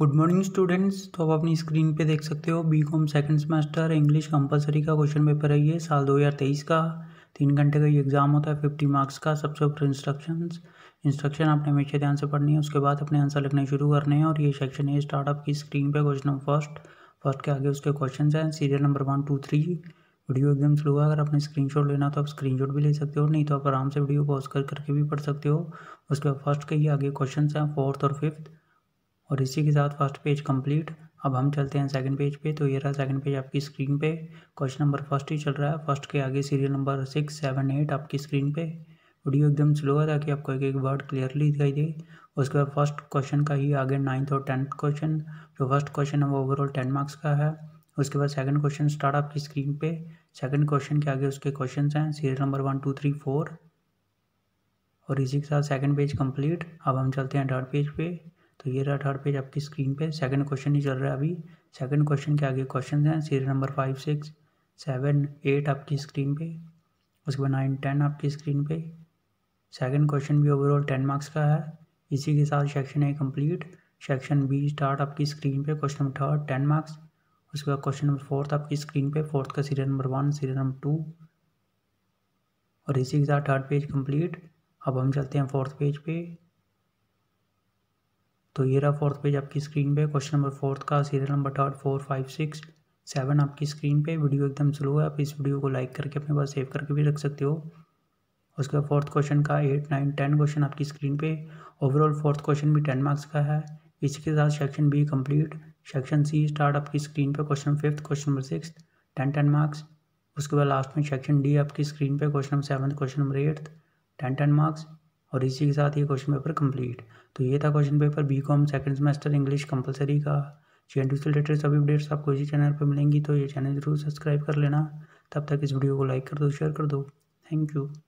good morning students तो आप अपनी स्क्रीन पे देख सकते हो B com second semester English compulsory का क्वेश्चन पेपर है ये साल 2023 का तीन घंटे का ये एग्ज़ाम होता है फिफ्टी मार्क्स का सबसे ऊपर इंस्ट्रक्शंस इंस्ट्रक्शन आपने हमेशा ध्यान से पढ़नी है उसके बाद अपने आंसर लिखने शुरू करने हैं और ये सेक्शन है स्टार्टअप की स्क्रीन पर क्वेश्चन नंबर फर्स्ट फर्स्ट के आगे उसके क्वेश्चन हैं serial number one two three video एकदम स्लो है अगर आपने स्क्रीन लेना तो आप स्क्रीन भी ले सकते हो नहीं तो आप आराम से वीडियो पॉज कर करके भी पढ़ सकते हो उसके बाद फर्स्ट के ही आगे क्वेश्चन हैं फोर्थ और फिफ्थ और इसी के साथ फर्स्ट पेज कंप्लीट अब हम चलते हैं सेकंड पेज पे तो ये रहा सेकंड पेज आपकी स्क्रीन पे क्वेश्चन नंबर फर्स्ट ही चल रहा है फर्स्ट के आगे serial number six seven eight आपकी स्क्रीन पे वीडियो एकदम स्लो है ताकि आपको एक एक वर्ड क्लियरली दिखाई दे उसके बाद फर्स्ट क्वेश्चन का ही आगे नाइन्थ और टेंथ क्वेश्चन जो फर्स्ट क्वेश्चन है वो ओवरऑल टेन मार्क्स का है उसके बाद सेकंड क्वेश्चन स्टार्ट आपकी स्क्रीन पे सेकंड क्वेश्चन के आगे उसके क्वेश्चन हैं serial number one two three four और इसी के साथ सेकंड पेज कंप्लीट अब हम चलते हैं थर्ड पेज पे तो ये रहा थर्ड पेज आपकी स्क्रीन पे सेकंड क्वेश्चन ही चल रहा है अभी सेकंड क्वेश्चन के आगे क्वेश्चन हैं serial number five six seven eight आपकी स्क्रीन पे उसके बाद नाइन टेन आपकी स्क्रीन पे सेकंड क्वेश्चन भी ओवरऑल टेन मार्क्स का है इसी के साथ section A complete section B start आपकी स्क्रीन पर question number third ten marks उसके बाद क्वेश्चन नंबर फोर्थ आपकी स्क्रीन पे फोर्थ का serial number one serial number two और इसी के साथ थर्ड पेज कम्प्लीट अब हम चलते हैं फोर्थ पेज पे तो ये रहा फोर्थ पेज आपकी स्क्रीन पे क्वेश्चन नंबर फोर्थ का serial number third four five six seven आपकी स्क्रीन पे वीडियो एकदम स्लो है आप इस वीडियो को लाइक करके अपने पास सेव करके भी रख सकते हो उसके बाद फोर्थ क्वेश्चन का एट नाइन टेन क्वेश्चन आपकी स्क्रीन पे ओवरऑल फोर्थ क्वेश्चन भी टेन मार्क्स का है इसके साथ section B complete section C start आपकी स्क्रीन पे question fifth question number six ten ten marks उसके बाद लास्ट में सेक्शन डी आपकी स्क्रीन पे question number seven question number eighth ten ten marks और इसी के साथ ये क्वेश्चन पेपर कंप्लीट तो ये था question paper B com second semester English compulsory का जी एंड से रिलेटेड सभी अपडेट्स आपको इसी चैनल पर मिलेंगी तो ये चैनल जरूर सब्सक्राइब कर लेना तब तक इस वीडियो को लाइक कर दो शेयर कर दो थैंक यू